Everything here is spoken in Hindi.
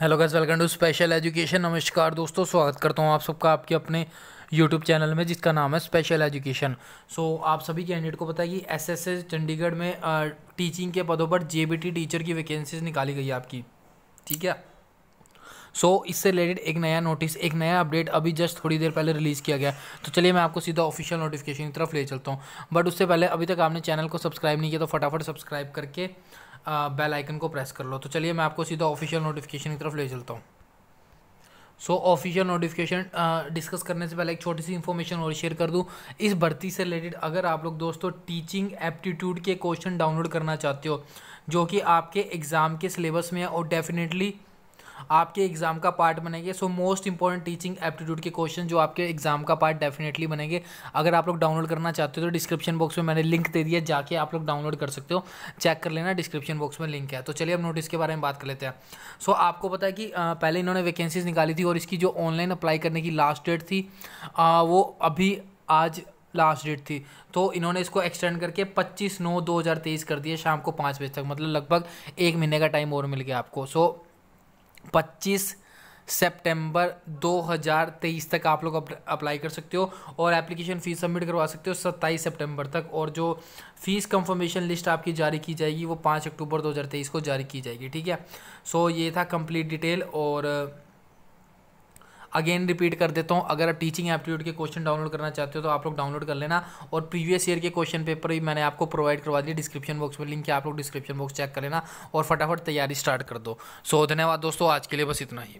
hello guys welcome to special education नमस्कार दोस्तों स्वागत करता हूँ आप सबका आपके अपने यूट्यूब चैनल में जिसका नाम है स्पेशल एजुकेशन सो आप सभी कैंडिडेट को पता है कि एसएसएस चंडीगढ़ में आ, टीचिंग के पदों पर जेबीटी टीचर की वैकेंसीज निकाली गई आपकी ठीक है सो so, इससे रिलेटेड एक नया नोटिस एक नया अपडेट अभी जस्ट थोड़ी देर पहले रिलीज़ किया गया तो चलिए मैं आपको सीधा ऑफिशियल नोटिफिकेशन की तरफ ले चलता हूँ बट उससे पहले अभी तक आपने चैनल को सब्सक्राइब नहीं किया तो फटाफट सब्सक्राइब करके बेल आइकन को प्रेस कर लो तो चलिए मैं आपको सीधा ऑफिशियल नोटिफिकेशन की तरफ ले चलता हूँ सो ऑफिशियल नोटिफिकेशन डिस्कस करने से पहले एक छोटी सी इन्फॉर्मेशन और शेयर कर दूँ इस भर्ती से रिलेटेड अगर आप लोग दोस्तों टीचिंग एप्टीट्यूड के क्वेश्चन डाउनलोड करना चाहते हो जो कि आपके एग्ज़ाम के सिलेबस में है और डेफिनेटली आपके एग्ज़ाम का पार्ट बनेंगे so most important teaching aptitude के क्वेश्चन जो आपके एग्ज़ाम का पार्ट डेफिनेटली बनेंगे अगर आप लोग डाउनलोड करना चाहते हो तो डिस्क्रिप्शन बॉक्स में मैंने लिंक दे दिया जाके आप लोग डाउनलोड कर सकते हो चेक कर लेना डिस्क्रिप्शन बॉक्स में लिंक है तो चलिए अब नोटिस के बारे में बात कर लेते हैं सो so, आपको पता है कि पहले इन्होंने वैकेंसीज निकाली थी और इसकी जो ऑनलाइन अप्लाई करने की लास्ट डेट थी वो अभी आज लास्ट डेट थी तो इन्होंने इसको एक्सटेंड करके 25 नौ 2023 कर दिया शाम को पाँच बजे तक मतलब लगभग एक महीने का टाइम और मिल गया आपको सो so, पच्चीस सितंबर 2023 तक आप लोग अप्लाई कर सकते हो और एप्लीकेशन फ़ीस सबमिट करवा सकते हो 27 सितंबर तक और जो फ़ीस कंफर्मेशन लिस्ट आपकी जारी की जाएगी वो 5 अक्टूबर 2023 को जारी की जाएगी ठीक है सो so, ये था कंप्लीट डिटेल और अगेन रिपीट कर देता हूँ अगर आप टीचिंग एप्टीट्यूड के क्वेश्चन डाउनलोड करना चाहते हो तो आप लोग डाउनलोड कर लेना और प्रीवियस ईयर के क्वेश्चन पेपर भी मैंने आपको प्रोवाइड करवा दिया डिस्क्रिप्शन बॉक्स में लिंक है आप लोग डिस्क्रिप्शन बॉक्स चेक कर लेना और फटाफट तैयारी स्टार्ट कर दो सो धन्यवाद दोस्तों आज के लिए बस इतना ही